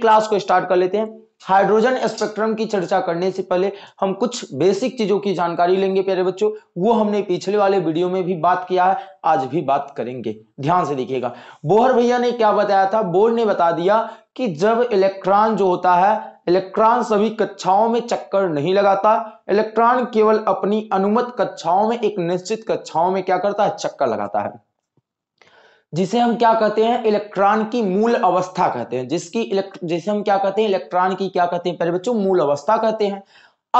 class को start कर लेते हैं हाइड्रोजन स्पेक्ट्रम की चर्चा करने से पहले हम कुछ बेसिक चीजों की जानकारी लेंगे प्यारे बच्चों वो हमने पिछले वाले वीडियो में भी बात किया है आज भी बात करेंगे ध्यान से देखिएगा बोहर भैया ने क्या बताया था बोर ने बता दिया कि जब इलेक्ट्रॉन जो होता है इलेक्ट्रॉन सभी कक्षाओं में चक्कर नहीं लगाता इलेक्ट्रॉन केवल अपनी अनुमत कक्षाओं में एक निश्चित कक्षाओं में क्या करता है चक्कर लगाता है जिसे हम क्या कहते हैं इलेक्ट्रॉन की मूल अवस्था कहते हैं जिसकी जिसे हम क्या कहते हैं इलेक्ट्रॉन की क्या कहते हैं पहले बच्चों मूल अवस्था कहते हैं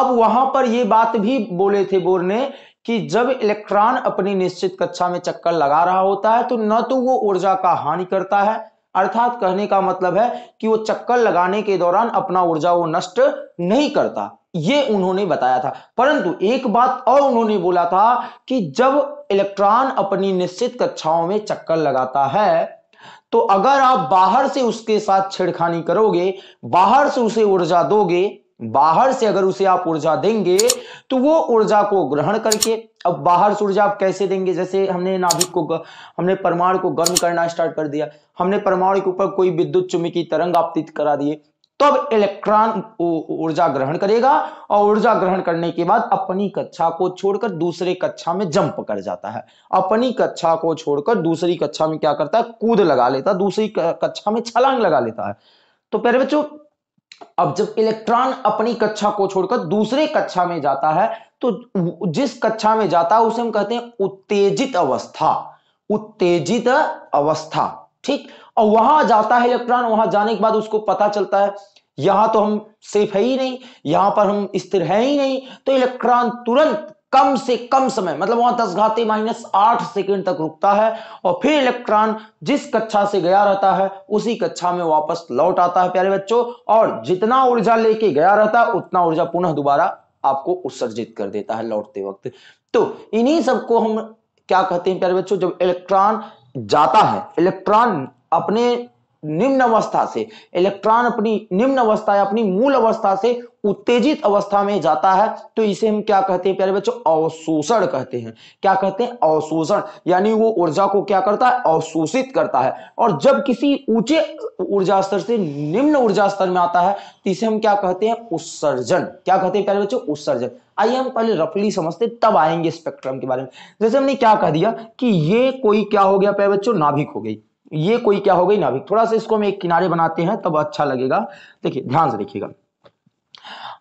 अब वहां पर ये बात भी बोले थे बोर ने कि जब इलेक्ट्रॉन अपनी निश्चित कक्षा में चक्कर लगा रहा होता है तो न तो वो ऊर्जा का हानि करता है अर्थात कहने का मतलब है कि वो चक्कर लगाने के दौरान अपना ऊर्जा वो नष्ट नहीं करता ये उन्होंने बताया था परंतु एक बात और उन्होंने बोला था कि जब इलेक्ट्रॉन अपनी निश्चित कक्षाओं में चक्कर लगाता है तो अगर आप बाहर से उसके साथ छेड़खानी करोगे बाहर से उसे ऊर्जा दोगे बाहर से अगर उसे आप ऊर्जा देंगे तो वो ऊर्जा को ग्रहण करके अब बाहर से ऊर्जा आप कैसे देंगे जैसे हमने नाभिक को हमने परमाणु को गर्म करना स्टार्ट कर दिया हमने परमाणु के ऊपर कोई विद्युत चुम्बकीय तरंग आपतित करा दिए तब इलेक्ट्रॉन ऊर्जा ग्रहण करेगा और ऊर्जा ग्रहण करने के बाद अपनी कक्षा को छोड़कर दूसरे कक्षा में जंप कर जाता है अपनी कक्षा को छोड़कर दूसरी कक्षा में क्या करता है कूद लगा लेता है दूसरी कक्षा में छलांग लगा लेता है तो प्यारे बच्चों अब जब इलेक्ट्रॉन अपनी कक्षा को छोड़कर दूसरे कक्षा में जाता है तो जिस कक्षा में जाता है उसे हम कहते हैं उत्तेजित अवस्था उत्तेजित अवस्था ठीक और वहां जाता है इलेक्ट्रॉन वहां जाने के बाद उसको पता चलता है यहां तो हम सेफ है ही नहीं यहां पर हम स्थिर है ही नहीं तो इलेक्ट्रॉन तुरंत कम से कम समय मतलब वहां दस घाते माइनस आठ सेकेंड तक रुकता है और फिर इलेक्ट्रॉन जिस कक्षा से गया रहता है उसी कक्षा में वापस लौट आता है प्यारे बच्चों और जितना ऊर्जा लेके गया रहता है उतना ऊर्जा पुनः दोबारा आपको उत्सर्जित कर देता है लौटते वक्त तो इन्हीं सबको हम क्या कहते हैं प्यारे बच्चों जब इलेक्ट्रॉन जाता है इलेक्ट्रॉन अपने निम्न अवस्था से इलेक्ट्रॉन अपनी निम्न अवस्था या अपनी मूल अवस्था से उत्तेजित अवस्था में जाता है तो इसे हम क्या कहते हैं प्यारे बच्चों अवशोषण कहते हैं क्या कहते हैं अवशोषण यानी वो ऊर्जा को क्या करता है अवशोषित करता है और जब किसी ऊंचे ऊर्जा स्तर से निम्न ऊर्जा स्तर में आता है तो इसे हम क्या कहते हैं उत्सर्जन क्या कहते हैं प्यारे बच्चों उत्सर्जन आइए हम पहले रफली समझते तब आएंगे स्पेक्ट्रम के बारे में जैसे हमने क्या कह दिया कि ये कोई क्या हो गया प्यारे बच्चों नाभिक हो गई ये कोई क्या हो गई नाभिक थोड़ा सा इसको हम एक किनारे बनाते हैं तब अच्छा लगेगा देखिए ध्यान से देखिएगा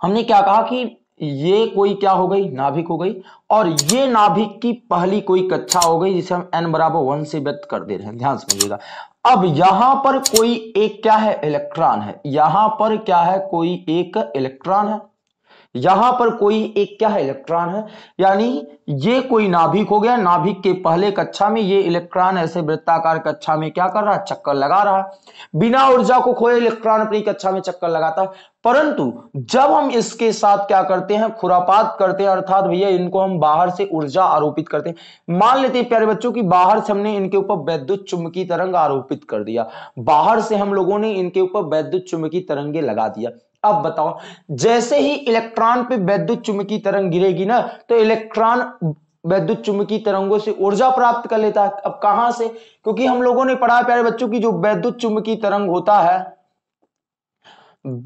हमने क्या कहा कि ये कोई क्या हो गई नाभिक हो गई और ये नाभिक की पहली कोई कक्षा हो गई जिसे हम एन बराबर वन से व्यक्त कर दे रहे हैं ध्यान समझिएगा अब यहां पर कोई एक क्या है इलेक्ट्रॉन है यहां पर क्या है कोई एक इलेक्ट्रॉन है यहां पर कोई एक क्या है इलेक्ट्रॉन है यानी ये कोई नाभिक हो गया नाभिक के पहले कक्षा में ये इलेक्ट्रॉन ऐसे वृत्ताकार कक्षा में क्या कर रहा है चक्कर लगा रहा बिना ऊर्जा को खोए इलेक्ट्रॉन अपनी कक्षा में चक्कर लगाता है परंतु जब हम इसके साथ क्या करते हैं खुरापात करते हैं अर्थात भैया इनको हम बाहर से ऊर्जा आरोपित करते हैं मान लेते हैं प्यारे बच्चों की बाहर से हमने इनके ऊपर वैद्युत चुंबकीय तरंग आरोपित कर दिया बाहर से हम लोगों ने इनके ऊपर वैद्युत चुंबकीय तरंगे लगा दिया अब बताओ जैसे ही इलेक्ट्रॉन पे वैद्युत चुम्बकी तरंग गिरेगी ना तो इलेक्ट्रॉन वैद्युत चुम्बकी तरंगों से ऊर्जा प्राप्त कर लेता है अब कहां से क्योंकि हम लोगों ने पढ़ा प्यारे बच्चों की जो वैद्युत चुंबकीय तरंग होता है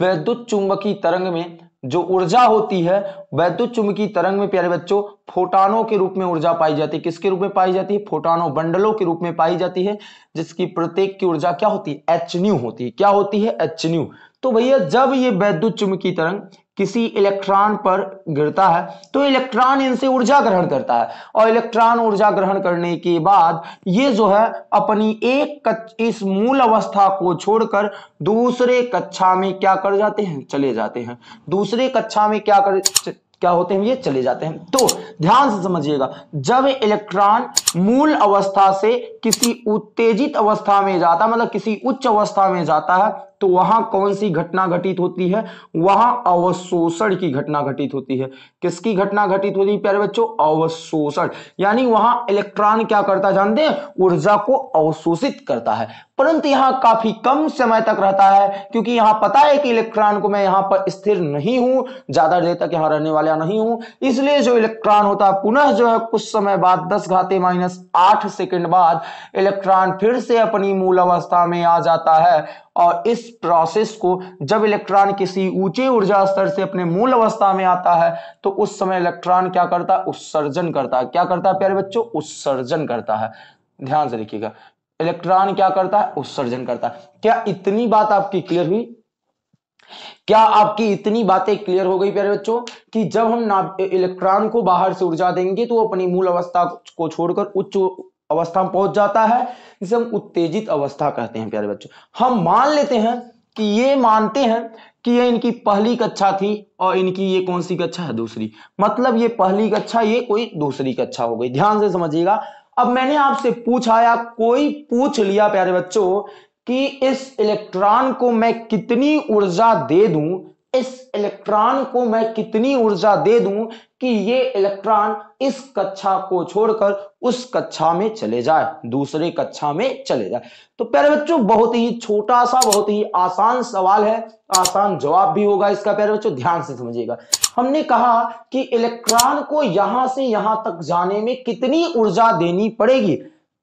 वैद्युत चुंबकी तरंग में जो ऊर्जा होती है वैद्युत चुंबकीय तरंग में प्यारे बच्चों फोटानों के रूप में ऊर्जा पाई जाती है किसके रूप में पाई जाती है फोटानों बंडलों के रूप में पाई जाती है जिसकी प्रत्येक की ऊर्जा क्या होती है एचन्यू होती है क्या होती है एचन्यू तो भैया जब ये वैद्युत चुंबकीय तरंग किसी इलेक्ट्रॉन पर गिरता है तो इलेक्ट्रॉन इनसे ऊर्जा ग्रहण करता है और इलेक्ट्रॉन ऊर्जा ग्रहण करने के बाद ये जो है अपनी एक इस मूल अवस्था को छोड़कर दूसरे कक्षा में क्या कर जाते हैं चले जाते हैं दूसरे कक्षा में क्या कर क्या होते हैं ये चले जाते हैं तो ध्यान से समझिएगा जब इलेक्ट्रॉन मूल अवस्था से किसी उत्तेजित अवस्था में जाता मतलब किसी उच्च अवस्था में जाता है तो वहां कौन सी घटना घटित होती है वहां अवशोषण की घटना घटित होती है किसकी घटना घटित होती प्यारे बच्चों अवशोषण यानी वहां इलेक्ट्रॉन क्या करता जानते हैं ऊर्जा को अवशोषित करता है परंतु यहां काफी कम समय तक रहता है क्योंकि यहां पता है कि इलेक्ट्रॉन को मैं यहां पर स्थिर नहीं हूं ज्यादा देर तक यहां रहने वाला नहीं हूं इसलिए जो इलेक्ट्रॉन होता है पुनः जो है कुछ समय बाद दस घाते माइनस आठ सेकेंड बाद इलेक्ट्रॉन फिर से अपनी मूल अवस्था में आ जाता है और इस प्रोसेस को जब इलेक्ट्रॉन किसी ऊंचे ऊर्जा स्तर से अपने मूल अवस्था में आता है तो उस समय इलेक्ट्रॉन क्या करता है उत्सर्जन करता है क्या करता है प्यारे बच्चों उत्सर्जन करता है ध्यान से देखिएगा इलेक्ट्रॉन क्या करता है उत्सर्जन करता है क्या इतनी बात आपकी क्लियर हुई क्या आपकी इतनी बातें क्लियर हो गई प्यारे बच्चों कि जब हम इलेक्ट्रॉन को बाहर से ऊर्जा देंगे तो वो अपनी मूल अवस्था को छोड़कर उच्च अवस्था में पहुंच जाता है जिसे हम उत्तेजित अवस्था कहते हैं प्यारे बच्चों हम मान लेते हैं कि ये मानते हैं कि ये इनकी पहली कक्षा थी और इनकी ये कौन सी कक्षा है दूसरी मतलब ये पहली कक्षा ये कोई दूसरी कक्षा हो गई ध्यान से समझिएगा अब मैंने आपसे पूछा या कोई पूछ लिया प्यारे बच्चों कि इस इलेक्ट्रॉन को मैं कितनी ऊर्जा दे दूं इस इलेक्ट्रॉन को मैं कितनी ऊर्जा दे दूं कि ये इलेक्ट्रॉन इस कक्षा को छोड़कर उस कक्षा में चले जाए दूसरे कक्षा में चले जाए तो प्यारे बच्चों बहुत ही छोटा सा बहुत ही आसान सवाल है आसान जवाब भी होगा इसका प्यारे बच्चों ध्यान से समझिएगा हमने कहा कि इलेक्ट्रॉन को यहां से यहां तक जाने में कितनी ऊर्जा देनी पड़ेगी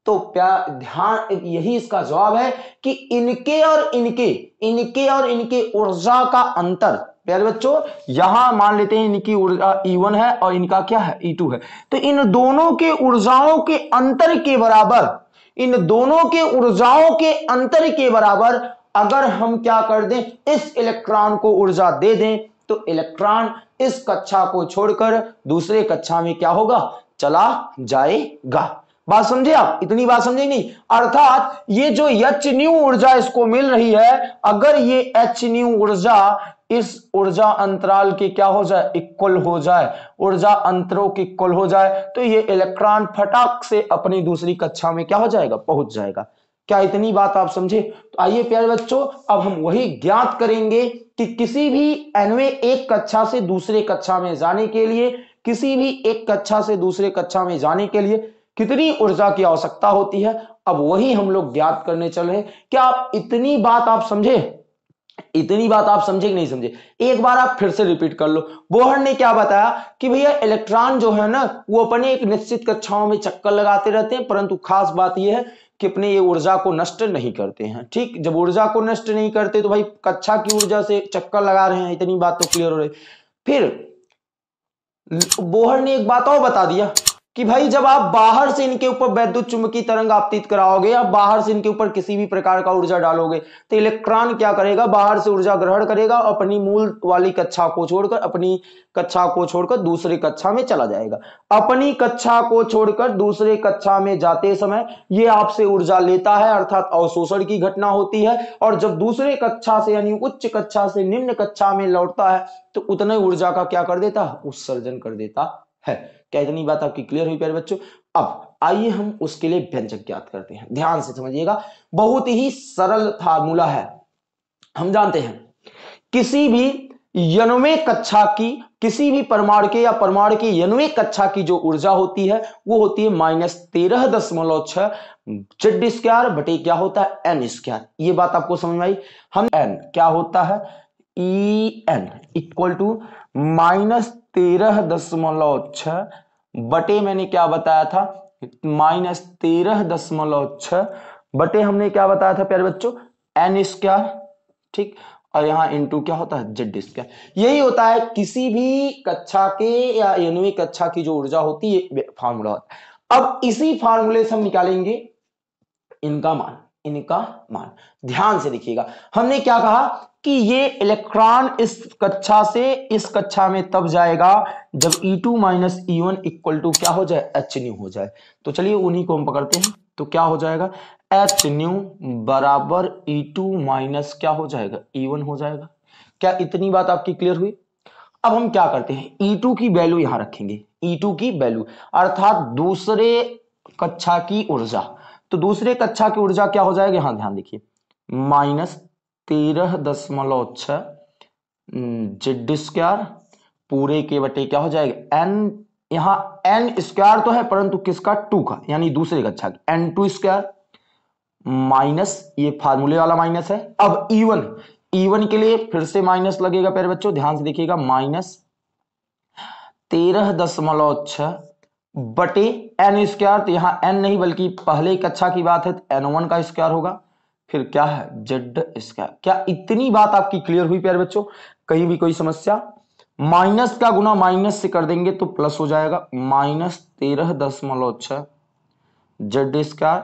तो प्यार ध्यान यही इसका जवाब है कि इनके और इनके इनके और इनके ऊर्जा का अंतर प्यारे बच्चों यहां मान लेते हैं इनकी ऊर्जा E1 है और इनका क्या है E2 है तो इन दोनों के ऊर्जाओं के अंतर के बराबर इन दोनों के ऊर्जाओं के अंतर के बराबर अगर हम क्या कर दें इस इलेक्ट्रॉन को ऊर्जा दे दें तो इलेक्ट्रॉन इस कक्षा को छोड़कर दूसरे कक्षा में क्या होगा चला जाएगा बात समझे आप इतनी बात समझे नहीं अर्थात ये जो एच न्यू ऊर्जा इसको मिल रही है अगर ये एच न्यू ऊर्जा इस ऊर्जा अंतराल के क्या हो जाए इक्वल हो जाए ऊर्जा अंतरों के इक्वल हो जाए तो ये इलेक्ट्रॉन फटाक से अपनी दूसरी कक्षा में क्या हो जाएगा पहुंच जाएगा क्या इतनी बात आप समझे तो आइए प्यारे बच्चों अब हम वही ज्ञात करेंगे कि किसी भी एनवे एक कक्षा से दूसरे कक्षा में जाने के लिए किसी भी एक कक्षा से दूसरे कक्षा में जाने के लिए कितनी ऊर्जा की आवश्यकता होती है अब वही हम लोग ज्ञात करने चल रहे क्या आप इतनी बात आप समझे इतनी बात आप समझे कि नहीं समझे एक बार आप फिर से रिपीट कर लो बोहर ने क्या बताया कि भैया इलेक्ट्रॉन जो है ना वो अपने एक निश्चित कक्षाओं में चक्कर लगाते रहते हैं परंतु खास बात यह है कि अपने ये ऊर्जा को नष्ट नहीं करते हैं ठीक जब ऊर्जा को नष्ट नहीं करते तो भाई कक्षा की ऊर्जा से चक्कर लगा रहे हैं इतनी बात तो क्लियर हो रही फिर बोहर ने एक बात और बता दिया कि भाई जब आप बाहर से इनके ऊपर वैद्युत चुंबकीय तरंग आपतीत कराओगे या बाहर से इनके ऊपर किसी भी प्रकार का ऊर्जा डालोगे तो इलेक्ट्रॉन क्या करेगा बाहर से ऊर्जा ग्रहण करेगा अपनी मूल वाली कक्षा को छोड़कर अपनी कक्षा को छोड़कर दूसरे कक्षा में चला जाएगा अपनी कक्षा को छोड़कर दूसरे कक्षा में जाते समय ये आपसे ऊर्जा लेता है अर्थात अवशोषण की घटना होती है और जब दूसरे कक्षा से यानी उच्च कक्षा से निम्न कक्षा में लौटता है तो उतने ऊर्जा का क्या कर देता है उत्सर्जन कर देता है क्या इतनी बात आपकी क्लियर हुई प्यारे बच्चों अब आइए हम उसके लिए व्यंजक ज्ञात करते हैं ध्यान से समझिएगा बहुत ही सरल फार्मूला है हम जानते हैं किसी भी यनवे कक्षा की किसी भी परमाणु के या परमाणु की यनवे कक्षा की जो ऊर्जा होती है वो होती है माइनस तेरह दशमलव छह जेड स्क्वायर बटे क्या होता है एन स्क्वायर ये बात आपको समझ में आई हम एन क्या होता है E N equal to minus तेरह दशमलव छह बटे मैंने क्या बताया था माइनस तेरह दशमलव छ बटे हमने क्या बताया था प्यारे बच्चों एन स्क्वायर ठीक और यहाँ इंटू क्या होता है जेड स्क्वायर यही होता है किसी भी कक्षा के या एनवी कक्षा की जो ऊर्जा होती है फार्मूला होता है अब इसी फार्मूले से हम निकालेंगे इनका मान इनका मान ध्यान से देखिएगा हमने क्या कहा कि ये इलेक्ट्रॉन इस कक्षा से इस कक्षा में तब जाएगा जब E two minus E one equal to क्या हो जाए एच न्यू हो जाए तो चलिए उन्हीं को हम पकड़ते हैं तो क्या हो जाएगा एच न्यू बराबर E2 टू माइनस क्या हो जाएगा ई e वन हो जाएगा क्या इतनी बात आपकी क्लियर हुई अब हम क्या करते हैं ई e टू की वैल्यू यहां रखेंगे ई e टू की वैल्यू अर्थात दूसरे कक्षा की ऊर्जा तो दूसरे कक्षा की ऊर्जा क्या हो जाएगा यहां ध्यान देखिए माइनस तेरह दशमलव छ जेड स्क्वायर पूरे के बटे क्या हो जाएगा एन यहां एन स्क्वायर तो है परंतु किसका टू का यानी दूसरे कक्षा का एन टू स्क्वायर माइनस ये फार्मूले वाला माइनस है अब इवन इवन के लिए फिर से माइनस लगेगा प्यारे बच्चों ध्यान से देखिएगा माइनस तेरह दशमलव छ बटे एन स्क्वायर तो यहां एन नहीं बल्कि पहले कक्षा की बात है तो एन वन का स्क्वायर होगा फिर क्या है जेड स्क्वायर क्या इतनी बात आपकी क्लियर हुई प्यारे बच्चों कहीं भी कोई समस्या माइनस का गुना माइनस से कर देंगे तो प्लस हो जाएगा माइनस तेरह दशमलव छह जेड स्क्वायर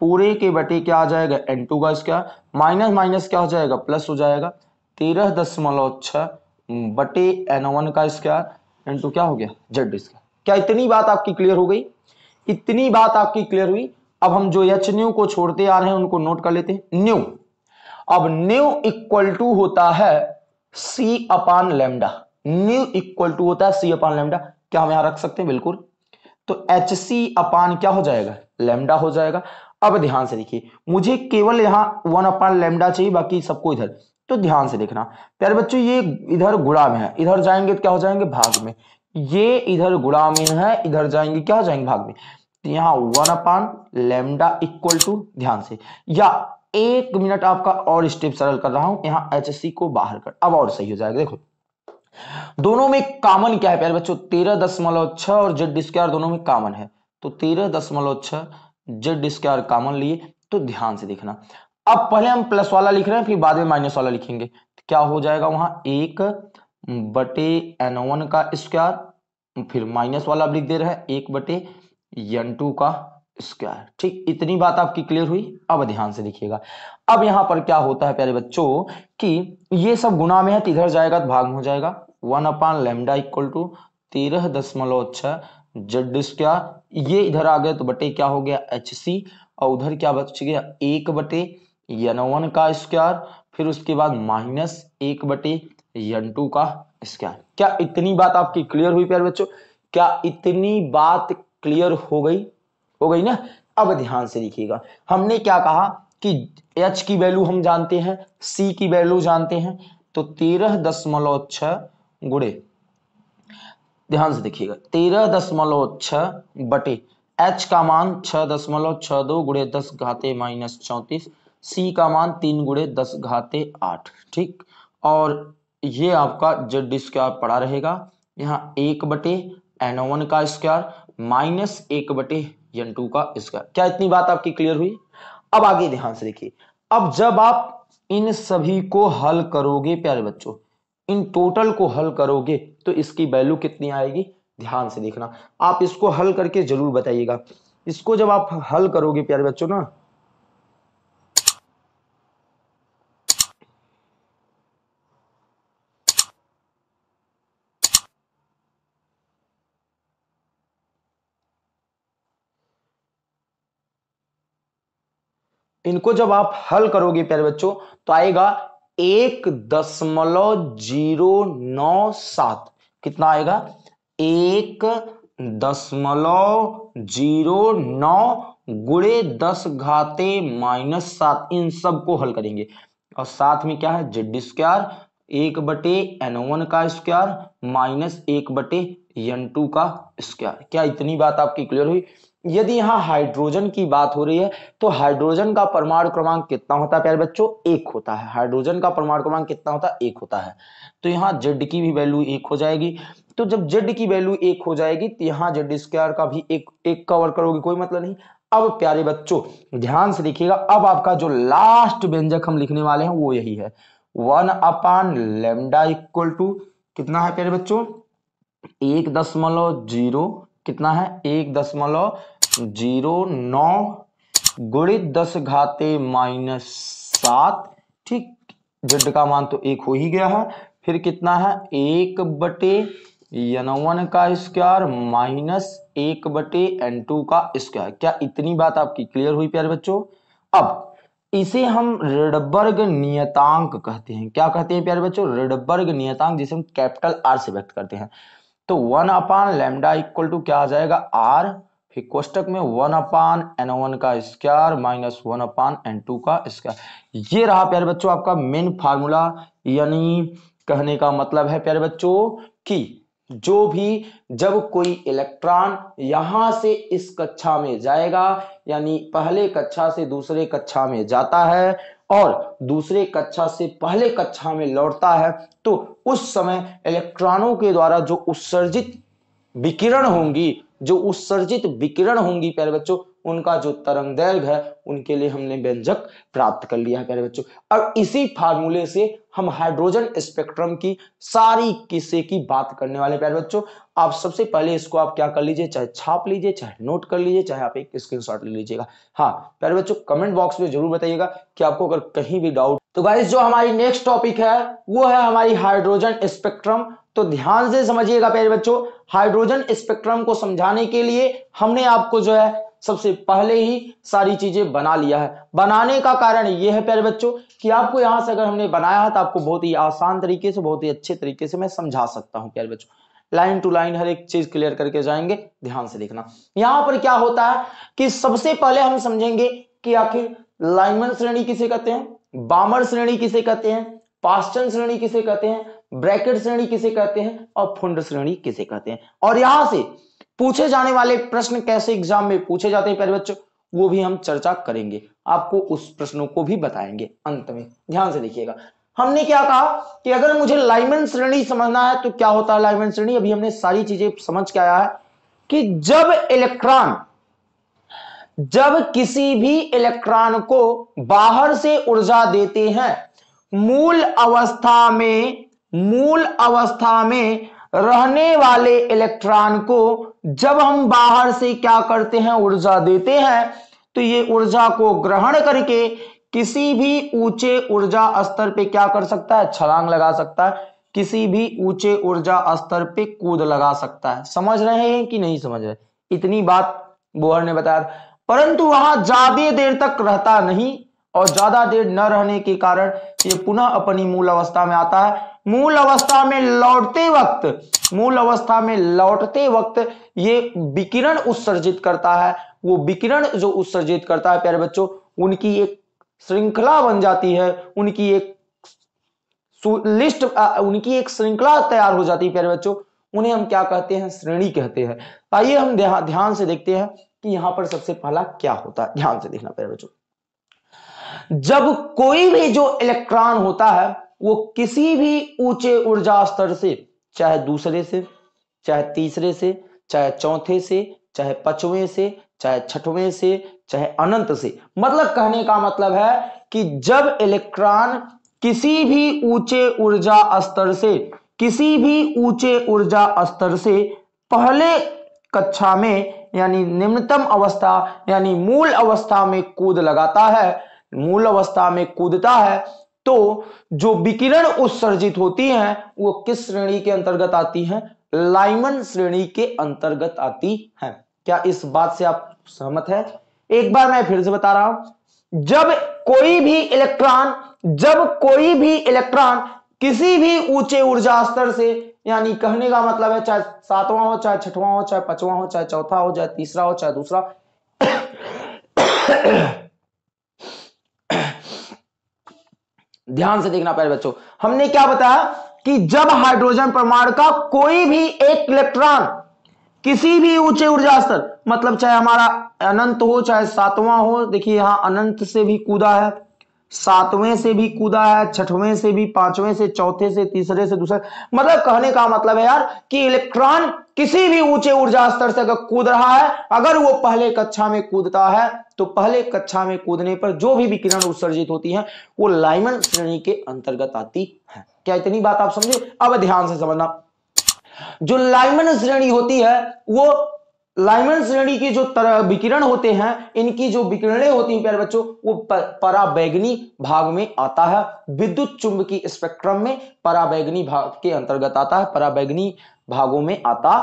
पूरे के बटे क्या आ जाएगा एन टू का स्क्वायर माइनस माइनस क्या हो जाएगा प्लस हो जाएगा तेरह दशमलव छह बटे एन वन का स्क्वायर एन टू क्या हो गया जेड स्क्वायर क्या इतनी बात आपकी क्लियर हो गई इतनी बात आपकी क्लियर हुई अब हम जो एच न्यू को छोड़ते आ रहे हैं उनको नोट कर लेते हैं न्यू अब न्यू इक्वल टू होता है C upon lambda nu equal to होता है सी अपान लेमडा क्या हम यहां रख सकते हैं बिल्कुल तो एच सी अपान क्या हो जाएगा लेमडा हो जाएगा अब ध्यान से देखिए मुझे केवल यहां वन अपान लेमडा चाहिए बाकी सबको इधर तो ध्यान से देखना प्यारे बच्चों ये इधर गुड़ा में है इधर जाएंगे तो क्या हो जाएंगे भाग में ये इधर गुड़ा में है इधर जाएंगे क्या हो जाएंगे भाग में यहां one upon lambda equal to ध्यान से या एक मिनट आपका और स्टेप सरल कर रहा हूं यहां एच को बाहर कर अब और सही हो जाएगा देखो दोनों में कॉमन क्या है प्यारे बच्चों तेरह दशमलव छह और जेड स्क्वायर दोनों में कॉमन है तो तेरह दशमलव छह जेड स्क्वायर कॉमन लिए तो ध्यान से देखना अब पहले हम प्लस वाला लिख रहे हैं फिर बाद में माइनस वाला लिखेंगे तो क्या हो जाएगा वहां एक बटे एन का स्क्वायर फिर माइनस वाला लिख दे रहा है एक बटे यन टू का स्क्वायर ठीक इतनी बात आपकी क्लियर हुई अब ध्यान से देखिएगा अब यहां पर क्या होता है प्यारे बच्चों कि ये सब गुना में है तो इधर जाएगा तो भाग में हो जाएगा one upon lambda equal to तेरह दशमलव छह जड स्क्वायर ये इधर आ गया तो बटे क्या हो गया एच सी और उधर क्या बच गया एक बटे यन का स्क्वायर फिर उसके बाद माइनस एक बटे यन का स्क्वायर क्या इतनी बात आपकी क्लियर हुई प्यारे बच्चों क्या इतनी बात क्लियर हो गई हो गई ना अब ध्यान से लिखिएगा हमने क्या कहा कि एच की वैल्यू हम जानते हैं सी की वैल्यू जानते हैं तो तेरह दशमलव छह गुड़े ध्यान से देखिएगा तेरह दशमलव छह बटे एच का मान छह दशमलव छह दो गुड़े दस घाते माइनस चौंतीस सी का मान तीन गुड़े दस घाते आठ ठीक और ये आपका जेड स्क्वायर पड़ा रहेगा यहाँ एक बटे एनोवन का स्क्वायर माइनस एक बटे यन टू का स्क्वायर क्या इतनी बात आपकी क्लियर हुई अब आगे ध्यान से देखिए अब जब आप इन सभी को हल करोगे प्यारे बच्चों इन टोटल को हल करोगे तो इसकी वैल्यू कितनी आएगी ध्यान से देखना आप इसको हल करके जरूर बताइएगा इसको जब आप हल करोगे प्यारे बच्चों ना इनको जब आप हल करोगे प्यारे बच्चों तो आएगा एक दशमलव जीरो नौ सात कितना आएगा एक दशमलव जीरो नौ गुड़े दस घाते माइनस सात इन सब को हल करेंगे और साथ में क्या है जेड स्क्वायर एक बटे एन वन का स्क्वायर माइनस एक बटे एन टू का स्क्वायर क्या इतनी बात आपकी क्लियर हुई यदि यहाँ हाइड्रोजन की बात हो रही है तो हाइड्रोजन का परमाणु क्रमांक कितना होता है प्यारे बच्चों एक होता है हाइड्रोजन का परमाणु क्रमांक कितना होता है एक होता है तो यहाँ जेड की भी वैल्यू एक हो जाएगी तो जब जेड की वैल्यू एक हो जाएगी तो यहाँ जेड स्क्वायर का भी एक एक कवर करोगे कोई मतलब नहीं अब प्यारे बच्चों ध्यान से देखिएगा अब आपका जो लास्ट व्यंजक हम लिखने वाले हैं वो यही है one upon lambda equal to कितना है प्यारे बच्चों एक दशमलव जीरो कितना है एक दशमलव जीरो नौ गुणित दस घाते माइनस सात ठीक जड का मान तो एक हो ही गया है फिर कितना है एक बटे यनवन का स्क्वायर माइनस एक बटे एन टू का स्क्वायर क्या इतनी बात आपकी क्लियर हुई प्यारे बच्चों अब इसे हम रिडबर्ग नियतांक कहते हैं क्या कहते हैं प्यारे बच्चों रिडबर्ग नियतांक जिसे हम कैपिटल आर से व्यक्त करते हैं तो one upon lambda equal to क्या आ जाएगा आर फिर कोष्टक में वन अपान एन वन का square minus one upon N two का स्क्वायर ये रहा प्यारे बच्चों आपका मेन फार्मूला यानी कहने का मतलब है प्यारे बच्चों कि जो भी जब कोई इलेक्ट्रॉन यहां से इस कक्षा में जाएगा यानी पहले कक्षा से दूसरे कक्षा में जाता है और दूसरे कक्षा से पहले कक्षा में लौटता है तो उस समय इलेक्ट्रॉनों के द्वारा जो उत्सर्जित विकिरण होंगी जो उत्सर्जित विकिरण होंगी प्यारे बच्चों उनका जो तरंग दैर्घ है उनके लिए हमने व्यंजक प्राप्त कर लिया प्यारे बच्चों और इसी फार्मूले से हम हाइड्रोजन स्पेक्ट्रम की सारी किस्से की बात करने वाले प्यारे बच्चों आप सबसे पहले इसको आप क्या कर लीजिए चाहे छाप लीजिए चाहे नोट कर लीजिए चाहे आप एक स्क्रीनशॉट ले लीजिएगा हाँ प्यारे बच्चों कमेंट बॉक्स में जरूर बताइएगा कि आपको अगर कहीं भी डाउट तो गाइज जो हमारी नेक्स्ट टॉपिक है वो है हमारी हाइड्रोजन स्पेक्ट्रम तो ध्यान से समझिएगा प्यारे बच्चों हाइड्रोजन स्पेक्ट्रम को समझाने के लिए हमने आपको जो है सबसे पहले ही सारी चीजें बना लिया है बनाने का कारण यह है प्यारे बच्चों कि आपको यहां से अगर हमने बनाया है तो आपको बहुत ही आसान तरीके से बहुत ही अच्छे तरीके से मैं समझा सकता हूं प्यारे बच्चों लाइन टू लाइन हर एक चीज क्लियर करके जाएंगे ध्यान से देखना यहां पर क्या होता है कि सबसे पहले हम समझेंगे कि आखिर लाइमन श्रेणी किसे कहते हैं बामर श्रेणी किसे कहते हैं पास्टन श्रेणी किसे कहते हैं ब्रैकेट श्रेणी किसे कहते हैं और फुंड श्रेणी किसे कहते हैं और यहां से पूछे जाने वाले प्रश्न कैसे एग्जाम में पूछे जाते हैं प्यारे बच्चों वो भी हम चर्चा करेंगे आपको उस प्रश्नों को भी बताएंगे अंत में ध्यान से देखिएगा हमने क्या कहा कि अगर मुझे लाइमन श्रेणी समझना है तो क्या होता है लाइमन श्रेणी अभी हमने सारी चीजें समझ के आया है कि जब इलेक्ट्रॉन जब किसी भी इलेक्ट्रॉन को बाहर से ऊर्जा देते हैं मूल अवस्था में मूल अवस्था में रहने वाले इलेक्ट्रॉन को जब हम बाहर से क्या करते हैं ऊर्जा देते हैं तो ये ऊर्जा को ग्रहण करके किसी भी ऊंचे ऊर्जा स्तर पे क्या कर सकता है छलांग लगा सकता है किसी भी ऊंचे ऊर्जा स्तर पे कूद लगा सकता है समझ रहे हैं कि नहीं समझ रहे इतनी बात बोहर ने बताया परंतु वहां ज्यादा देर तक रहता नहीं और ज्यादा देर न रहने के कारण ये पुनः अपनी मूल अवस्था में आता है मूल अवस्था में लौटते वक्त मूल अवस्था में लौटते वक्त ये विकिरण उत्सर्जित करता है वो विकिरण जो उत्सर्जित करता है प्यारे बच्चों उनकी एक श्रृंखला बन जाती है उनकी एक लिस्ट उनकी एक श्रृंखला तैयार हो जाती है प्यारे बच्चों उन्हें हम क्या कहते हैं श्रेणी कहते हैं आइए हम ध्यान से देखते हैं कि यहाँ पर सबसे पहला क्या होता है ध्यान से देखना प्यारे बच्चों जब कोई भी जो इलेक्ट्रॉन होता है वो किसी भी ऊंचे ऊर्जा स्तर से चाहे दूसरे से चाहे तीसरे से चाहे चौथे से चाहे पचवें से चाहे छठवें से चाहे अनंत से मतलब कहने का मतलब है कि जब इलेक्ट्रॉन किसी भी ऊंचे ऊर्जा स्तर से किसी भी ऊंचे ऊर्जा स्तर से पहले कक्षा में यानी निम्नतम अवस्था यानी मूल अवस्था में कूद लगाता है मूल अवस्था में कूदता है तो जो विकिरण उत्सर्जित होती है वो किस श्रेणी के अंतर्गत आती है लाइमन श्रेणी के अंतर्गत आती है क्या इस बात से आप सहमत है एक बार मैं फिर से बता रहा हूं जब कोई भी इलेक्ट्रॉन जब कोई भी इलेक्ट्रॉन किसी भी ऊंचे ऊर्जा स्तर से यानी कहने का मतलब है चाहे सातवां हो चाहे छठवां हो चाहे पांचवा हो चाहे चौथा हो चाहे तीसरा हो चाहे दूसरा ध्यान से देखना पहले बच्चों हमने क्या बताया कि जब हाइड्रोजन परमाणु का कोई भी एक इलेक्ट्रॉन किसी भी ऊंचे ऊर्जा स्तर मतलब चाहे हमारा अनंत हो चाहे सातवां हो देखिए यहां अनंत से भी कूदा है सातवें से भी कूदा है छठवें से भी पांचवें से चौथे से तीसरे से दूसरे मतलब कहने का मतलब है यार कि इलेक्ट्रॉन किसी भी ऊंचे ऊर्जा स्तर से अगर कूद रहा है अगर वो पहले कक्षा में कूदता है तो पहले कक्षा में कूदने पर जो भी विकिरण उत्सर्जित होती है वो लाइमन श्रेणी के अंतर्गत आती है क्या इतनी बात आप समझे अब ध्यान से समझना जो लाइमन श्रेणी होती है वो लाइमन श्रेणी के जो तरह विकिरण होते हैं इनकी जो विकिरणे होती हैं प्यारे बच्चों वो पराबैगनी भाग में आता है विद्युत चुंबकीय स्पेक्ट्रम में पराबैगनी भाग के अंतर्गत आता है पराबैगनी भागों में आता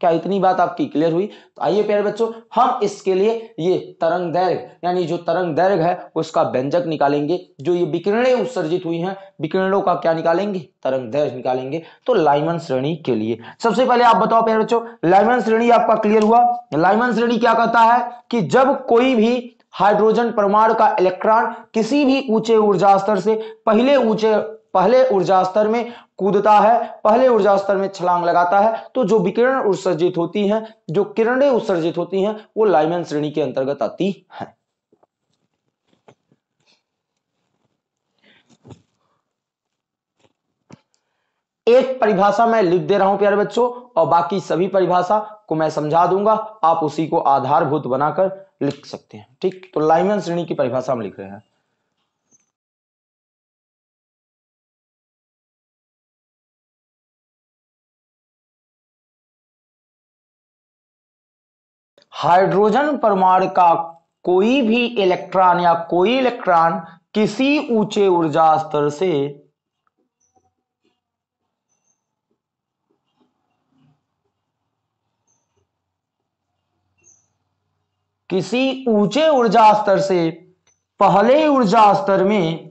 क्या इतनी बात आपकी क्लियर हुई तो आइए प्यारे बच्चों हम इसके लिए ये तरंग दैर्घ यानी जो तरंग दैर्घ है उसका व्यंजक निकालेंगे जो ये विकिरणें उत्सर्जित हुई हैं विकिरणों का क्या निकालेंगे तरंग दैर्घ निकालेंगे तो लाइमन श्रेणी के लिए सबसे पहले आप बताओ प्यारे बच्चों लाइमन श्रेणी आपका क्लियर हुआ लाइमन श्रेणी क्या कहता है कि जब कोई भी हाइड्रोजन परमाणु का इलेक्ट्रॉन किसी भी ऊंचे ऊर्जा स्तर से पहले ऊंचे पहले ऊर्जा स्तर में कूदता है पहले ऊर्जा स्तर में छलांग लगाता है तो जो विकिरण उत्सर्जित होती हैं जो किरणें उत्सर्जित होती हैं वो लाइमन श्रेणी के अंतर्गत आती हैं एक परिभाषा मैं लिख दे रहा हूं प्यारे बच्चों और बाकी सभी परिभाषा को मैं समझा दूंगा आप उसी को आधारभूत बनाकर लिख सकते हैं ठीक तो लाइमन श्रेणी की परिभाषा हम लिख रहे हैं हाइड्रोजन परमाणु का कोई भी इलेक्ट्रॉन या कोई इलेक्ट्रॉन किसी ऊंचे ऊर्जा स्तर से किसी ऊंचे ऊर्जा स्तर से पहले ऊर्जा स्तर में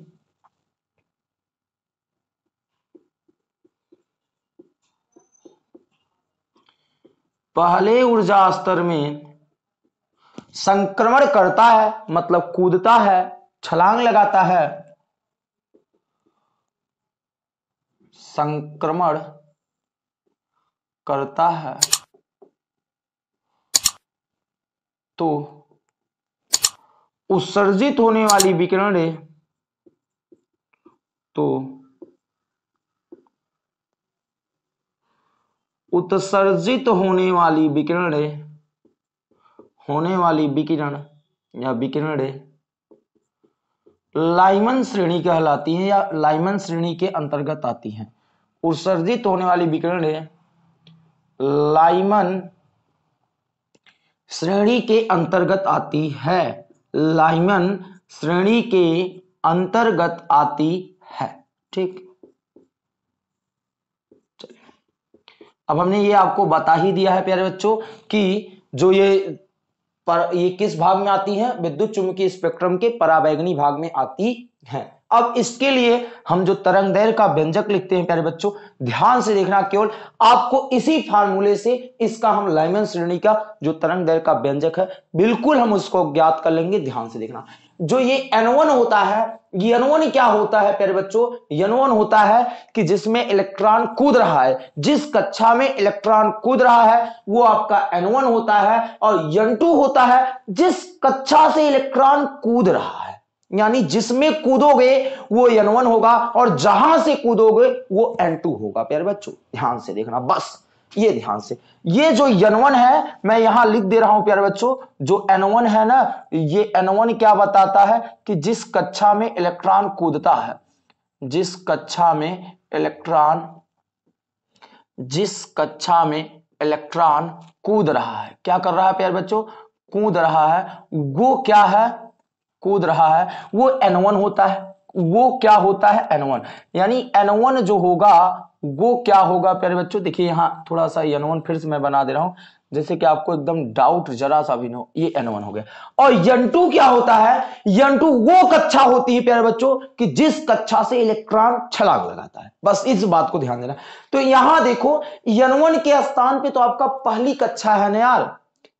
पहले ऊर्जा स्तर में संक्रमण करता है मतलब कूदता है छलांग लगाता है संक्रमण करता है तो उत्सर्जित होने वाली विकिरण तो उत्सर्जित होने वाली विकिरण होने वाली विकिरण या विकिरणें लाइमन श्रेणी कहलाती हैं या लाइमन श्रेणी के अंतर्गत आती हैं उत्सर्जित होने वाली विकिरणें लाइमन श्रेणी के अंतर्गत आती है लाइमन श्रेणी के अंतर्गत आती है ठीक अब हमने ये आपको बता ही दिया है प्यारे बच्चों कि जो ये पर ये किस भाग में आती है विद्युत चुंबकीय स्पेक्ट्रम के पराबैगनी भाग में आती है अब इसके लिए हम जो तरंग दैर का व्यंजक लिखते हैं प्यारे बच्चों ध्यान से देखना केवल आपको इसी फार्मूले से इसका हम लाइमन श्रेणी का जो तरंग दैर का व्यंजक है बिल्कुल हम उसको ज्ञात कर लेंगे ध्यान से देखना जो ये एनवन होता है यनवन क्या होता है प्यारे बच्चों यनवन होता है कि जिसमें इलेक्ट्रॉन कूद रहा है जिस कक्षा में इलेक्ट्रॉन कूद रहा है वो आपका एनवन होता है और यन टू होता है जिस कक्षा से इलेक्ट्रॉन कूद रहा है यानी जिसमें कूदोगे वो यनवन होगा और जहां से कूदोगे वो एन होगा प्यारे बच्चों ध्यान से देखना बस ये ध्यान से ये जो यनवन है मैं यहां लिख दे रहा हूं प्यारे बच्चों जो एनवन है ना ये एनवन क्या बताता है कि जिस कक्षा में इलेक्ट्रॉन कूदता है जिस कक्षा में इलेक्ट्रॉन जिस कक्षा में इलेक्ट्रॉन कूद रहा है क्या कर रहा है प्यारे बच्चों कूद रहा है वो क्या है कूद रहा है वो एनवन होता है वो क्या होता है एनवन यानी एनवन जो होगा वो क्या होगा प्यारे बच्चों देखिए यहाँ थोड़ा सा यनवन फिर से मैं बना दे रहा हूं जैसे कि आपको एकदम डाउट जरा सा भी हो ये एन वन हो गया और यंटू टू क्या होता है यंटू टू वो कक्षा होती है प्यारे बच्चों कि जिस कक्षा से इलेक्ट्रॉन छलांग लगाता है बस इस बात को ध्यान देना तो यहां देखो यनवन वन के स्थान पे तो आपका पहली कक्षा है न यार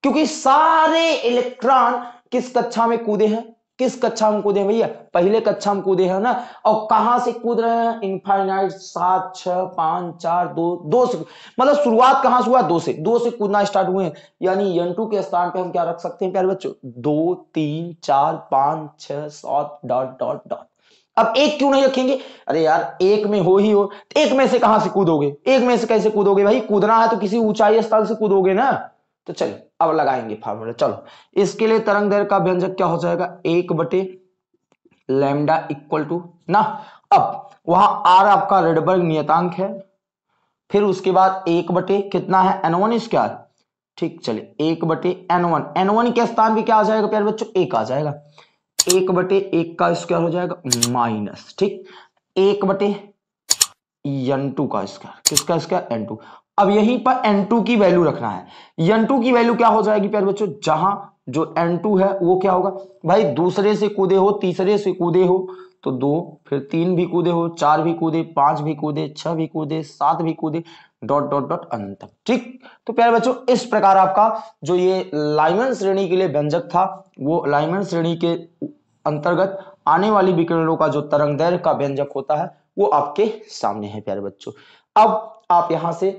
क्योंकि सारे इलेक्ट्रॉन किस कक्षा में कूदे हैं किस कक्षा में कूदे भैया पहले कक्षा में कूदे है ना और कहां से कूद रहे हैं इनफाइनाइट सात छ पांच चार दो दो से मतलब शुरुआत कहां से हुआ दो से दो से कूदना स्टार्ट हुए हैं यानी एन टू के स्थान पे हम क्या रख सकते हैं प्यारे बच्चों दो तीन चार पांच छह सात डॉट डॉट डॉट अब एक क्यों नहीं रखेंगे अरे यार एक में हो ही हो एक में से कहां से कूदोगे एक में से कैसे कूदोगे भाई कूदना है तो किसी ऊंचाई स्थान से कूदोगे ना तो चलो अब लगाएंगे फार्मूला चलो इसके लिए तरंग दैर का व्यंजक क्या हो जाएगा एक बटे लेमडा इक्वल टू ना अब वहां आर आपका रेडबर्ग नियतांक है फिर उसके बाद एक बटे कितना है एन वन स्क्वायर ठीक चलिए एक बटे एन वन एन वन के स्थान भी क्या आ जाएगा प्यारे बच्चों एक आ जाएगा एक बटे एक का स्क्वायर हो जाएगा माइनस ठीक एक बटे एन टू का स्क्वायर किसका स्क्वायर एन टू अब यहीं पर N2 की वैल्यू रखना है N2 की वैल्यू क्या हो जाएगी प्यारे बच्चों जहां जो N2 है वो क्या होगा भाई दूसरे से कूदे हो तीसरे से कूदे हो तो दो फिर तीन भी कूदे हो चार भी कूदे पांच भी कूदे छह भी कूदे सात भी कूदे डॉट डॉट डॉट अंत तक ठीक तो प्यारे बच्चों इस प्रकार आपका जो ये लाइमन श्रेणी के लिए व्यंजक था वो लाइमन श्रेणी के अंतर्गत आने वाली विकरणों का जो तरंग का व्यंजक होता है वो आपके सामने है प्यारे बच्चों अब आप यहां से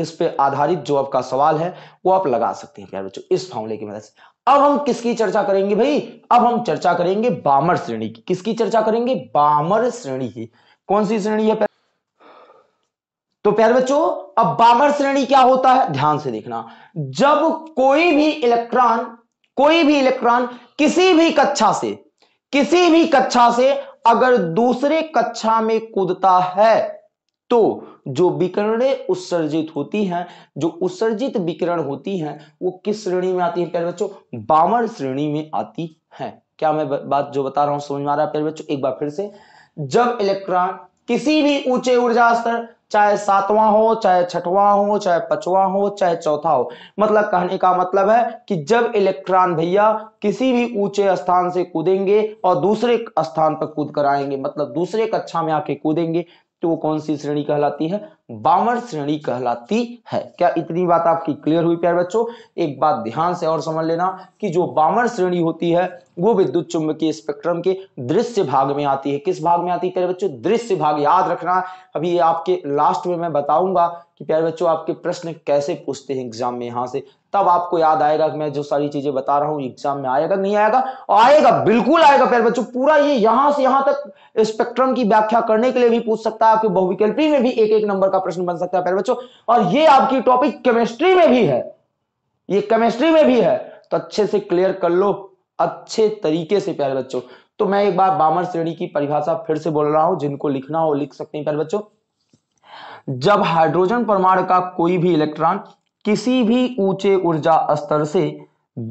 इस पे आधारित जो आपका सवाल है वो आप लगा सकते हैं प्यार बच्चों इस फॉर्मूले की मदद से अब हम किसकी चर्चा करेंगे भाई अब हम चर्चा करेंगे बामर श्रेणी की किसकी चर्चा करेंगे बामर श्रेणी की कौन सी श्रेणी है तो प्यारे बच्चों अब बामर श्रेणी क्या होता है ध्यान से देखना जब कोई भी इलेक्ट्रॉन कोई भी इलेक्ट्रॉन किसी भी कक्षा से किसी भी कक्षा से अगर दूसरे कक्षा में कूदता है तो जो विकरणें उत्सर्जित होती हैं जो उत्सर्जित विकरण होती हैं वो किस श्रेणी में आती है प्यारे बच्चों बावन श्रेणी में आती है क्या मैं बात जो बता रहा हूं समझ में आ रहा है प्यारे बच्चों एक बार फिर से जब इलेक्ट्रॉन किसी भी ऊंचे ऊर्जा स्तर चाहे सातवां हो चाहे छठवां हो चाहे पचवां हो चाहे चौथा हो मतलब कहने का मतलब है कि जब इलेक्ट्रॉन भैया किसी भी ऊंचे स्थान से कूदेंगे और दूसरे स्थान पर कूद कर आएंगे मतलब दूसरे कक्षा में आके कूदेंगे तो वो कौन सी श्रेणी कहलाती है बामर श्रेणी कहलाती है क्या इतनी बात आपकी क्लियर हुई प्यार बच्चों एक बात ध्यान से और समझ लेना कि जो बामर श्रेणी होती है वो विद्युत चुंबकीय स्पेक्ट्रम के दृश्य भाग में आती है किस भाग में आती है प्यारे बच्चों दृश्य भाग याद रखना अभी आपके लास्ट में मैं बताऊंगा कि प्यारे बच्चों आपके प्रश्न कैसे पूछते हैं एग्जाम में यहाँ से तब आपको याद आएगा कि मैं जो सारी चीजें बता रहा हूँ एग्जाम में आएगा नहीं आएगा आएगा बिल्कुल आएगा प्यारे बच्चों पूरा ये यहां से यहां तक स्पेक्ट्रम की व्याख्या करने के लिए भी पूछ सकता है आपके बहुविकल्पी में भी एक एक नंबर का प्रश्न बन सकता है प्यारे बच्चों और ये आपकी टॉपिक केमिस्ट्री में भी है ये केमिस्ट्री में भी है तो अच्छे से क्लियर कर लो अच्छे तरीके से प्यारे बच्चों तो मैं एक बार बामर श्रेणी की परिभाषा फिर से बोल रहा हूं जिनको लिखना हो लिख सकते हैं प्यारे बच्चों जब हाइड्रोजन परमाणु का कोई भी इलेक्ट्रॉन किसी भी ऊंचे ऊर्जा स्तर से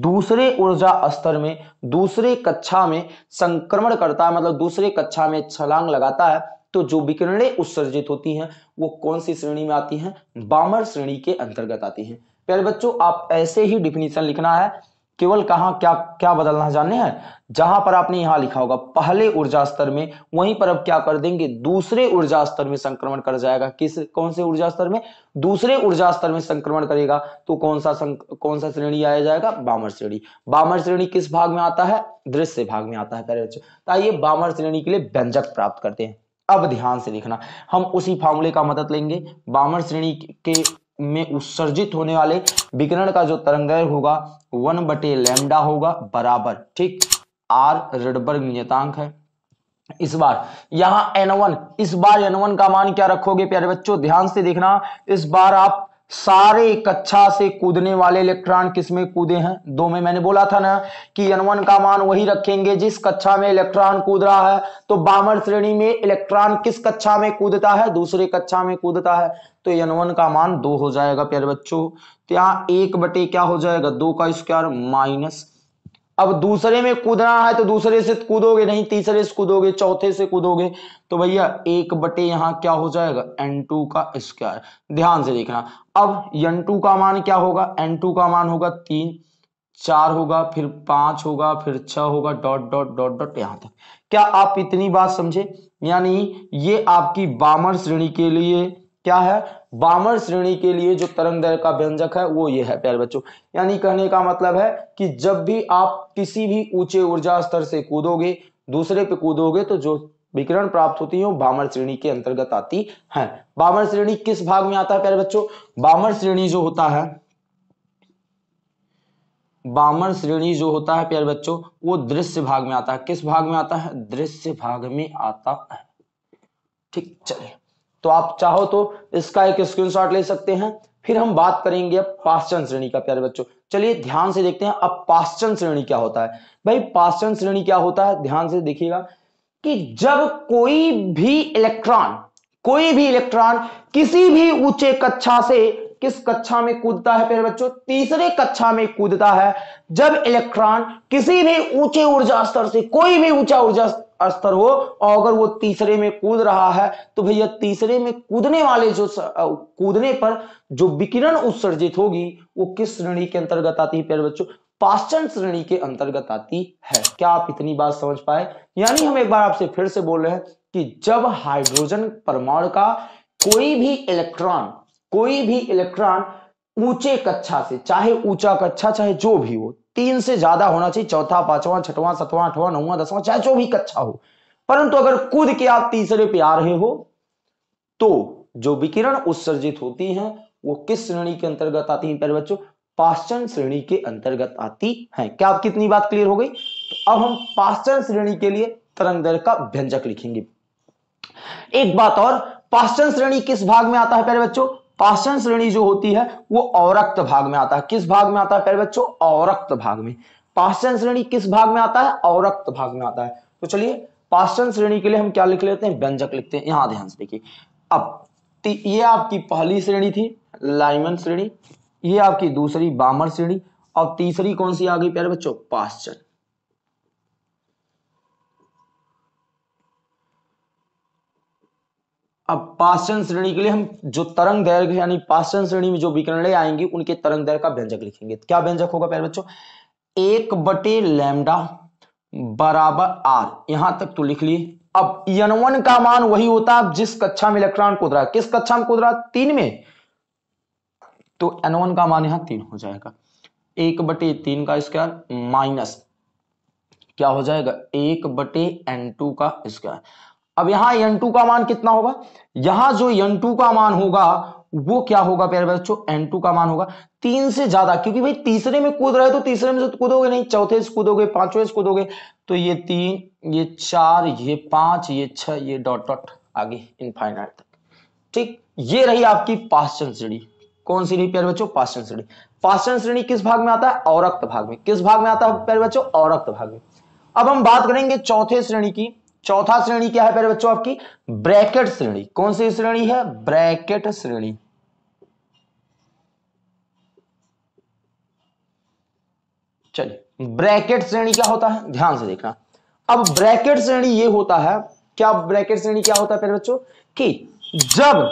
दूसरे ऊर्जा स्तर में दूसरे कक्षा में संक्रमण करता है मतलब दूसरे कक्षा में छलांग लगाता है तो जो विकिरणें उत्सर्जित होती हैं वो कौन सी श्रेणी में आती हैं बामर श्रेणी के अंतर्गत आती हैं प्यारे बच्चों आप ऐसे ही डिफिनीशन लिखना है केवल कहा क्या क्या बदलना जानने हैं जहां पर आपने यहां लिखा होगा पहले ऊर्जा स्तर में वहीं पर अब क्या कर देंगे दूसरे ऊर्जा स्तर में संक्रमण कर जाएगा किस कौन से ऊर्जा स्तर में दूसरे ऊर्जा स्तर में संक्रमण करेगा तो कौन सा सं, कौन सा श्रेणी आया जाएगा बामर श्रेणी बामर श्रेणी किस भाग में आता है दृश्य भाग में आता है करे तो आइए बामर श्रेणी के लिए व्यंजक प्राप्त करते हैं अब ध्यान से लिखना हम उसी फॉर्मूले का मदद लेंगे बामर श्रेणी के में उत्सर्जित होने वाले विकिरण का जो तरंग होगा वन बटे लेमडा होगा बराबर ठीक आर रेडबर्ग नियतांक है इस बार यहां एन वन इस बार एन वन का मान क्या रखोगे प्यारे बच्चों ध्यान से देखना इस बार आप सारे कक्षा से कूदने वाले इलेक्ट्रॉन किसमें कूदे हैं दो में मैंने बोला था ना कि यनवन का मान वही रखेंगे जिस कक्षा में इलेक्ट्रॉन कूद रहा है तो बामर श्रेणी में इलेक्ट्रॉन किस कक्षा में कूदता है दूसरे कक्षा में कूदता है तो यनवन का मान दो हो जाएगा प्यारे बच्चों तो यहाँ एक बटे क्या हो जाएगा दो का स्क्वायर माइनस अब दूसरे में कूदना है तो दूसरे से कूदोगे नहीं तीसरे से कूदोगे चौथे से कूदोगे तो भैया एक बटे यहां क्या हो जाएगा एन टू का स्क्वायर ध्यान से देखना अब एन टू का मान क्या होगा एन टू का मान होगा तीन चार होगा फिर पांच होगा फिर छह होगा डॉट डॉट डॉट डॉट यहां तक क्या आप इतनी बात समझे यानी ये आपकी बामर श्रेणी के लिए क्या है बामर श्रेणी के लिए जो तरंग दैर्घ्य का व्यंजक है वो ये है प्यारे बच्चों यानी कहने का मतलब है कि जब भी आप किसी भी ऊंचे ऊर्जा स्तर से कूदोगे दूसरे पे कूदोगे तो जो विकिरण प्राप्त होती है वो बामर श्रेणी के अंतर्गत आती है बामर श्रेणी किस भाग में आता है प्यारे बच्चों बामर श्रेणी जो होता है बामर श्रेणी जो होता है प्यारे बच्चों वो दृश्य भाग में आता है किस भाग में आता है दृश्य भाग में आता है ठीक चलिए तो आप चाहो तो इसका एक स्क्रीनशॉट ले सकते हैं फिर हम बात करेंगे अब पाश्चन श्रेणी का प्यारे बच्चों चलिए ध्यान से देखते हैं अब पाश्चन श्रेणी क्या होता है भाई पाश्चन श्रेणी क्या होता है ध्यान से देखिएगा कि जब कोई भी इलेक्ट्रॉन कोई भी इलेक्ट्रॉन किसी भी ऊंचे कक्षा से किस कक्षा में कूदता है प्यारे बच्चों तीसरे कक्षा में कूदता है जब इलेक्ट्रॉन किसी भी ऊंचे ऊर्जा स्तर से कोई भी ऊंचा ऊर्जा स्तर हो और अगर वो तीसरे में कूद रहा है तो भैया तीसरे में कूदने वाले जो कूदने पर जो विकिरण उत्सर्जित होगी वो किस श्रेणी के अंतर्गत आती है प्यारे बच्चों पाश्चन श्रेणी के अंतर्गत आती है क्या आप इतनी बात समझ पाए यानी हम एक बार आपसे फिर से बोल रहे हैं कि जब हाइड्रोजन परमाणु का कोई भी इलेक्ट्रॉन कोई भी इलेक्ट्रॉन ऊंचे कक्षा से चाहे ऊंचा कक्षा चाहे जो भी हो तीन से ज्यादा होना चाहिए चौथा पांचवा छठवा सतवा अठवा नौवा दसवां चाहे जो भी कक्षा हो परंतु अगर कूद के आप तीसरे पे आ रहे हो तो जो विकिरण उत्सर्जित होती है वो किस श्रेणी के अंतर्गत आती है प्यारे बच्चों पाश्चन श्रेणी के अंतर्गत आती है क्या आप कितनी बात क्लियर हो गई तो अब हम पाश्चन श्रेणी के लिए तरंग दर का व्यंजक लिखेंगे एक बात और पाश्चन श्रेणी किस भाग में आता है प्यारे बच्चों पाषण श्रेणी जो होती है वो औरक्त भाग में आता है किस भाग में आता है प्यारे बच्चों औरक्त भाग में पाषण श्रेणी किस भाग में आता है औरक्त भाग में आता है तो चलिए पाषण श्रेणी के लिए हम क्या लिख लेते हैं व्यंजक लिखते हैं यहां ध्यान से देखिए अब ये आपकी पहली श्रेणी थी लाइमन श्रेणी ये आपकी दूसरी बामर श्रेणी और तीसरी कौन सी आ गई प्यारे बच्चों पाश्चन अब पाषण श्रेणी के लिए हम जो तरंग दैर्घ्य यानी पाषण श्रेणी में जो विकरणले आएंगी उनके तरंग दैर्घ्य का व्यंजक लिखेंगे क्या व्यंजक होगा प्यारे बच्चों एक बटे लैमडा बराबर आर यहां तक तो लिख लिए अब यनवन का मान वही होता है जिस कक्षा में इलेक्ट्रॉन कूद रहा किस कक्षा में कूद रहा तीन में तो एनवन का मान यहां तीन हो जाएगा एक बटे तीन का स्क्वायर माइनस क्या हो जाएगा एक बटे एन टू का स्क्वायर अब यहां एन टू का मान कितना होगा यहां जो एन टू का मान होगा वो क्या होगा प्यारे बच्चों एन टू का मान होगा तीन से ज्यादा क्योंकि भाई तीसरे में कूद रहे तो तीसरे में से तो कूदोगे नहीं चौथे से कूदोगे पांचवे से कूदोगे तो ये तीन ये चार ये पांच ये छह ये डॉट डॉट आगे इनफाइनाइट तक ठीक ये रही आपकी पाश्चन श्रेणी कौन सी रही प्यारे बच्चों पाश्चन श्रेणी पाश्चन श्रेणी किस भाग में आता है औरक्त भाग में किस भाग में आता है प्यारे बच्चों औरक्त भाग में अब हम बात करेंगे चौथे श्रेणी की चौथा श्रेणी क्या है प्यारे बच्चों आपकी ब्रैकेट श्रेणी कौन सी श्रेणी है ब्रैकेट श्रेणी चलिए ब्रैकेट श्रेणी क्या होता है ध्यान से देखना अब ब्रैकेट श्रेणी ये होता है क्या ब्रैकेट श्रेणी क्या होता है प्यारे बच्चों कि जब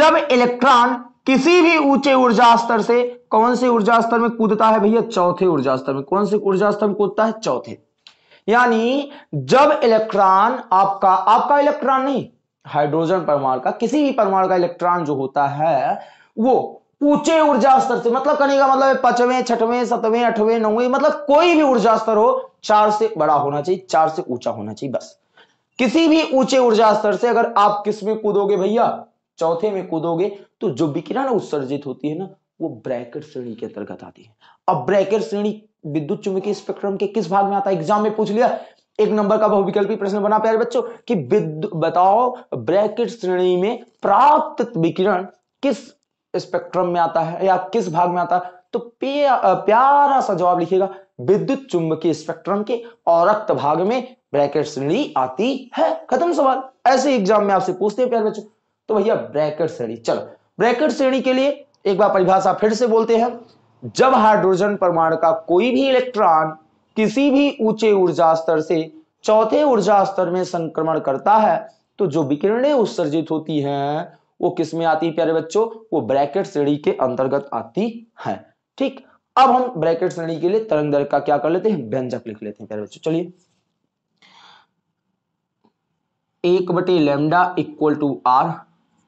जब इलेक्ट्रॉन किसी भी ऊंचे ऊर्जा स्तर से कौन से ऊर्जा स्तर में कूदता है भैया चौथे ऊर्जा स्तर में कौन से ऊर्जा स्तर में कूदता है चौथे यानी जब इलेक्ट्रॉन आपका आपका इलेक्ट्रॉन नहीं हाइड्रोजन परमाणु का किसी भी परमाणु का इलेक्ट्रॉन जो होता है वो ऊंचे ऊर्जा स्तर से मतलब कहने का मतलब पांचवें छठवें सतवें आठवें नौवें मतलब कोई भी ऊर्जा स्तर हो चार से बड़ा होना चाहिए चार से ऊंचा होना चाहिए बस किसी भी ऊंचे ऊर्जा स्तर से अगर आप किस में कूदोगे भैया चौथे में कूदोगे तो जो विकिरण उत्सर्जित होती है ना वो ब्रैकेट श्रेणी के अंतर्गत आती है अब ब्रैकेट श्रेणी विद्युत चुंबकीय स्पेक्ट्रम के किस भाग में आता है एग्जाम में पूछ लिया एक नंबर का बहुविकल्पी प्रश्न बना प्यारे बच्चों कि बताओ ब्रैकेट श्रेणी में प्राप्त विकिरण किस स्पेक्ट्रम में आता है या किस भाग में आता है तो प्यारा सा जवाब लिखिएगा विद्युत चुंबकीय स्पेक्ट्रम के औरक्त भाग में ब्रैकेट श्रेणी आती है खत्म सवाल ऐसे एग्जाम में आपसे पूछते हैं प्यारे बच्चों तो भैया ब्रैकेट श्रेणी चलो ब्रैकेट श्रेणी के लिए एक बार परिभाषा फिर से बोलते हैं जब हाइड्रोजन परमाणु का कोई भी इलेक्ट्रॉन किसी भी ऊंचे ऊर्जा स्तर से चौथे ऊर्जा स्तर में संक्रमण करता है तो जो विकिरणें उत्सर्जित होती हैं वो किस में आती है प्यारे बच्चों वो ब्रैकेट श्रेणी के अंतर्गत आती है ठीक अब हम ब्रैकेट श्रेणी के लिए तरंग दर का क्या कर लेते हैं व्यंजक लिख लेते हैं प्यारे बच्चों चलिए एक बटे लेमडा इक्वल टू आर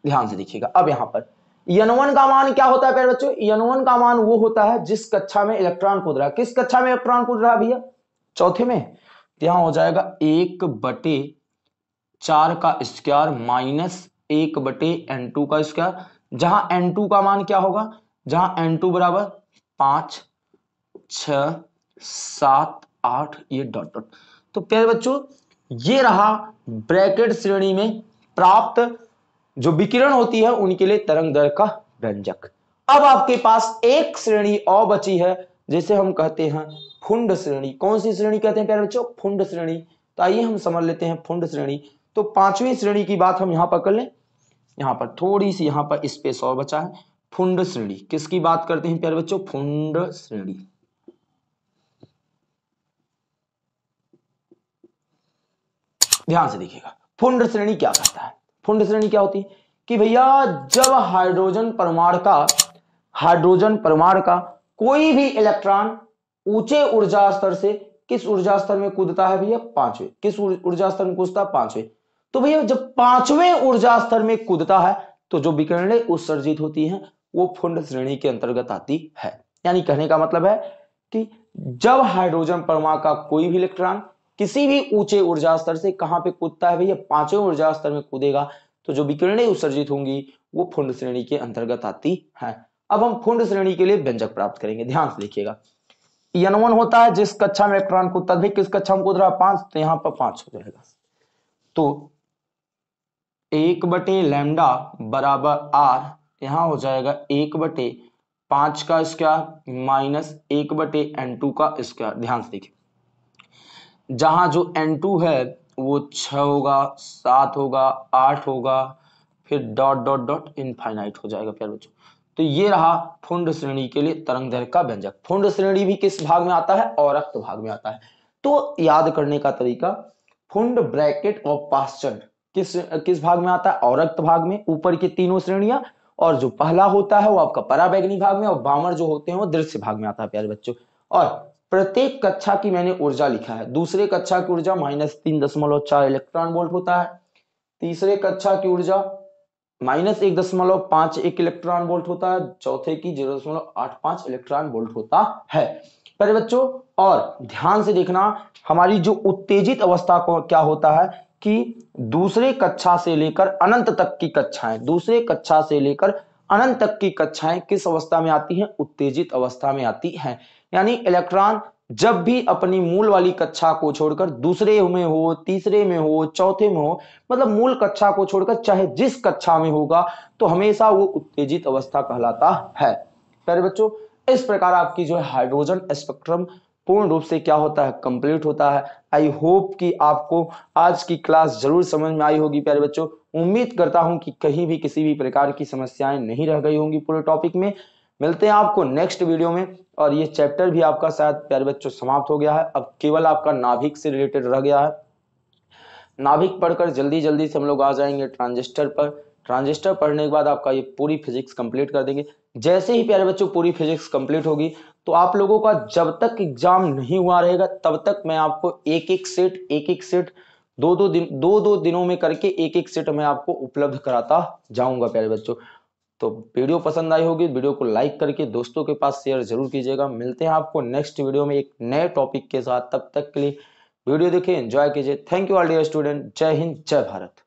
ध्यान से देखिएगा अब यहां पर यनवन का मान क्या होता है प्यारे बच्चों यनवन का मान वो होता है जिस कक्षा में इलेक्ट्रॉन कूद रहा है किस कक्षा में इलेक्ट्रॉन कूद रहा है भैया चौथे में यहां हो जाएगा एक बटे चार का स्क्वायर माइनस एक बटे एन टू का स्क्वायर जहां एन टू का मान क्या होगा जहां एन टू बराबर पांच छ सात आठ ये डॉट डॉट तो प्यारे बच्चों ये रहा ब्रैकेट श्रेणी में प्राप्त जो विकिरण होती है उनके लिए तरंग दर का व्यंजक अब आपके पास एक श्रेणी और बची है जिसे हम कहते हैं फुंड श्रेणी कौन सी श्रेणी कहते हैं प्यारे बच्चों फुंड श्रेणी तो आइए हम समझ लेते हैं फुंड श्रेणी तो पांचवी श्रेणी की बात हम यहां पर कर लें यहां पर थोड़ी सी यहां पर स्पेस और बचा है फुंड श्रेणी किसकी बात करते हैं प्यारे बच्चों फुंड श्रेणी ध्यान से देखिएगा फुंड श्रेणी क्या कहता है पुण्य श्रेणी क्या होती है कि भैया जब हाइड्रोजन परमाणु का हाइड्रोजन परमाणु का कोई भी इलेक्ट्रॉन ऊंचे ऊर्जा स्तर से किस ऊर्जा स्तर में कूदता है भैया पांचवे किस ऊर्जा स्तर में कूदता है पांचवे तो भैया जब पांचवें ऊर्जा स्तर में कूदता है तो जो विकिरणें उत्सर्जित होती हैं वो फुंड श्रेणी के अंतर्गत आती है यानी कहने का मतलब है कि जब हाइड्रोजन परमाणु का कोई भी इलेक्ट्रॉन किसी भी ऊंचे ऊर्जा स्तर से कहां पे कूदता है भैया पांचवें ऊर्जा स्तर में कूदेगा तो जो विकिरणें उत्सर्जित होंगी वो फुंड श्रेणी के अंतर्गत आती है अब हम फुंड श्रेणी के लिए व्यंजक प्राप्त करेंगे ध्यान से देखिएगा यनवन होता है जिस कक्षा में इलेक्ट्रॉन कूदता है किस कक्षा में कूद रहा है पांच तो यहां पर पांच हो जाएगा तो एक बटे लैमडा बराबर आर यहां हो जाएगा एक बटे पांच का स्क्वायर माइनस एक बटे एन टू का स्क्वायर ध्यान से देखिए जहां जो एन टू है वो छ होगा सात होगा आठ होगा फिर डॉट डॉट डॉट इनफाइनाइट हो जाएगा प्यारे बच्चों तो ये रहा फुंड श्रेणी के लिए तरंगदैर्घ्य का व्यंजक फुंड श्रेणी भी किस भाग में आता है और भाग में आता है तो याद करने का तरीका फुंड ब्रैकेट और पाश्चर किस किस भाग में आता है और भाग में ऊपर की तीनों श्रेणियां और जो पहला होता है वो आपका पराबैगनी भाग में और बामर जो होते हैं वो दृश्य भाग में आता है प्यारे बच्चों और प्रत्येक कक्षा की मैंने ऊर्जा लिखा है दूसरे कक्षा की ऊर्जा माइनस तीन दशमलव चार इलेक्ट्रॉन वोल्ट होता है तीसरे कक्षा की ऊर्जा माइनस एक दशमलव पांच एक इलेक्ट्रॉन वोल्ट होता है चौथे की जीरो दशमलव आठ पांच इलेक्ट्रॉन वोल्ट होता है पर बच्चों और ध्यान से देखना हमारी जो उत्तेजित अवस्था को क्या होता है कि दूसरे कक्षा से लेकर अनंत तक की कक्षाएं दूसरे कक्षा से लेकर अनंत तक की कक्षाएं किस अवस्था में आती हैं उत्तेजित अवस्था में आती हैं यानी इलेक्ट्रॉन जब भी अपनी मूल वाली कक्षा को छोड़कर दूसरे में हो तीसरे में हो चौथे में हो मतलब मूल कक्षा को छोड़कर चाहे जिस कक्षा में होगा तो हमेशा वो उत्तेजित अवस्था कहलाता है प्यारे बच्चों इस प्रकार आपकी जो है हाइड्रोजन स्पेक्ट्रम पूर्ण रूप से क्या होता है कंप्लीट होता है आई होप कि आपको आज की क्लास जरूर समझ में आई होगी प्यारे बच्चों उम्मीद करता हूं कि कहीं भी किसी भी प्रकार की समस्याएं नहीं रह गई होंगी पूरे टॉपिक में मिलते हैं आपको नेक्स्ट वीडियो में और ये चैप्टर भी आपका शायद प्यारे बच्चों समाप्त हो गया है अब केवल आपका नाभिक से रिलेटेड रह गया है नाभिक पढ़कर जल्दी जल्दी से हम लोग आ जाएंगे ट्रांजिस्टर पर ट्रांजिस्टर पढ़ने के बाद आपका ये पूरी फिजिक्स कंप्लीट कर देंगे जैसे ही प्यारे बच्चों पूरी फिजिक्स कंप्लीट होगी तो आप लोगों का जब तक एग्जाम नहीं हुआ रहेगा तब तक मैं आपको एक एक सेट एक एक सेट दो दो दिन दो दो दिनों में करके एक एक सेट मैं आपको उपलब्ध कराता जाऊंगा प्यारे बच्चों तो वीडियो पसंद आई होगी वीडियो को लाइक करके दोस्तों के पास शेयर जरूर कीजिएगा मिलते हैं आपको नेक्स्ट वीडियो में एक नए टॉपिक के साथ तब तक के लिए वीडियो देखिए एंजॉय कीजिए thank you all dear student जय हिंद जय भारत